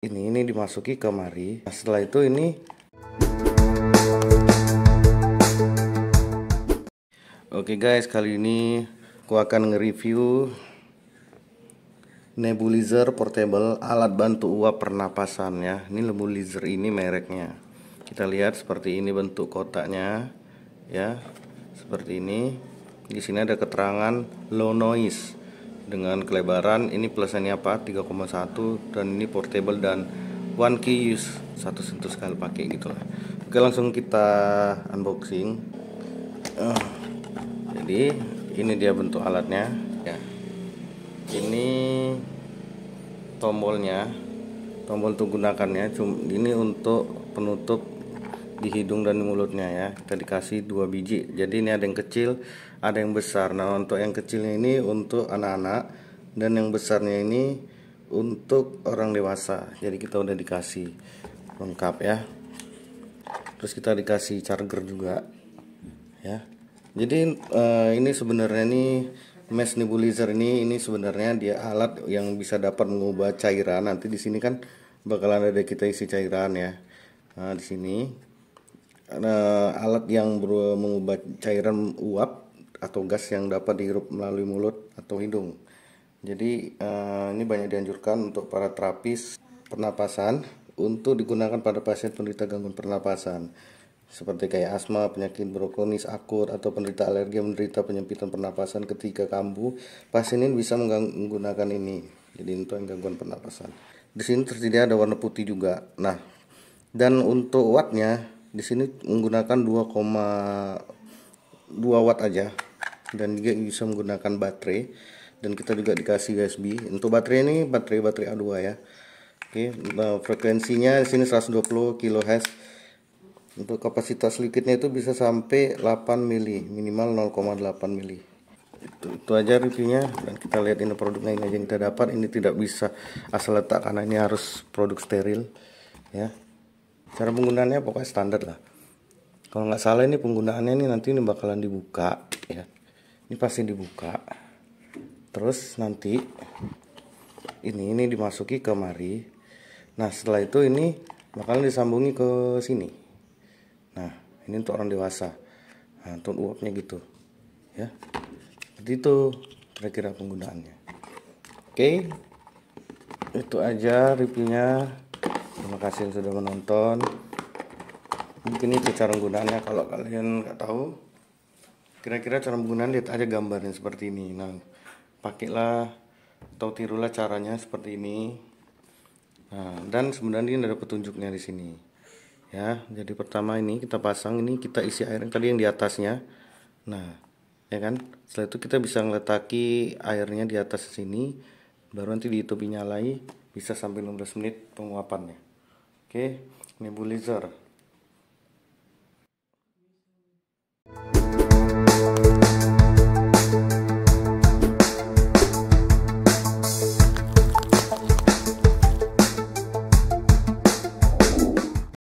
ini ini dimasuki kemari. nah, setelah itu ini oke okay guys kali ini aku akan nge-review nebulizer portable alat bantu uap pernapasan ya ini nebulizer ini mereknya kita lihat seperti ini bentuk kotaknya ya seperti ini di sini ada keterangan low noise dengan kelebaran ini pelasannya apa 3,1 dan ini portable dan one key use satu sentuh sekali pakai gitu lah oke langsung kita unboxing uh, jadi ini dia bentuk alatnya ya ini tombolnya tombol untuk gunakannya cuma ini untuk penutup di hidung dan mulutnya ya kita dikasih dua biji jadi ini ada yang kecil ada yang besar nah untuk yang kecilnya ini untuk anak-anak dan yang besarnya ini untuk orang dewasa jadi kita udah dikasih lengkap ya terus kita dikasih charger juga ya jadi eh, ini sebenarnya ini mesh nebulizer ini ini sebenarnya dia alat yang bisa dapat mengubah cairan nanti di sini kan bakalan ada kita isi cairan ya nah, di sini uh, alat yang ber- mengubah cairan uap atau gas yang dapat dihirup melalui mulut atau hidung. Jadi uh, ini banyak dianjurkan untuk para terapis pernapasan untuk digunakan pada pasien penderita gangguan pernapasan seperti kayak asma, penyakit brokonis akut, atau penderita alergi menderita penyempitan pernapasan ketika kambuh, pasien ini bisa menggunakan ini. Jadi untuk yang gangguan pernapasan. Di sini tersedia ada warna putih juga. Nah, dan untuk wattnya di sini menggunakan 2,2 watt aja dan juga bisa menggunakan baterai dan kita juga dikasih USB untuk baterai ini baterai baterai A2 ya oke nah, frekuensinya di sini 120 kHz untuk kapasitas liquidnya itu bisa sampai 8 mili minimal 0,8 mili itu, itu aja reviewnya dan kita lihat ini produknya ini aja yang kita dapat ini tidak bisa asal letak karena ini harus produk steril ya cara penggunaannya pokoknya standar lah kalau nggak salah ini penggunaannya ini nanti ini bakalan dibuka ya ini pasti dibuka terus nanti ini ini dimasuki ke mari nah setelah itu ini bakalan disambungi ke sini nah ini untuk orang dewasa nah, untuk uapnya gitu ya seperti itu kira-kira penggunaannya oke itu aja reviewnya terima kasih yang sudah menonton mungkin itu cara penggunaannya kalau kalian nggak tahu kira-kira cara penggunaan lihat aja gambarnya seperti ini nah pakailah atau tirulah caranya seperti ini nah dan sebenarnya ini ada petunjuknya di sini ya jadi pertama ini kita pasang ini kita isi air yang tadi yang di atasnya nah ya kan setelah itu kita bisa meletaki airnya di atas sini baru nanti di itu nyalai bisa sampai 15 menit penguapannya Oke, nebulizer.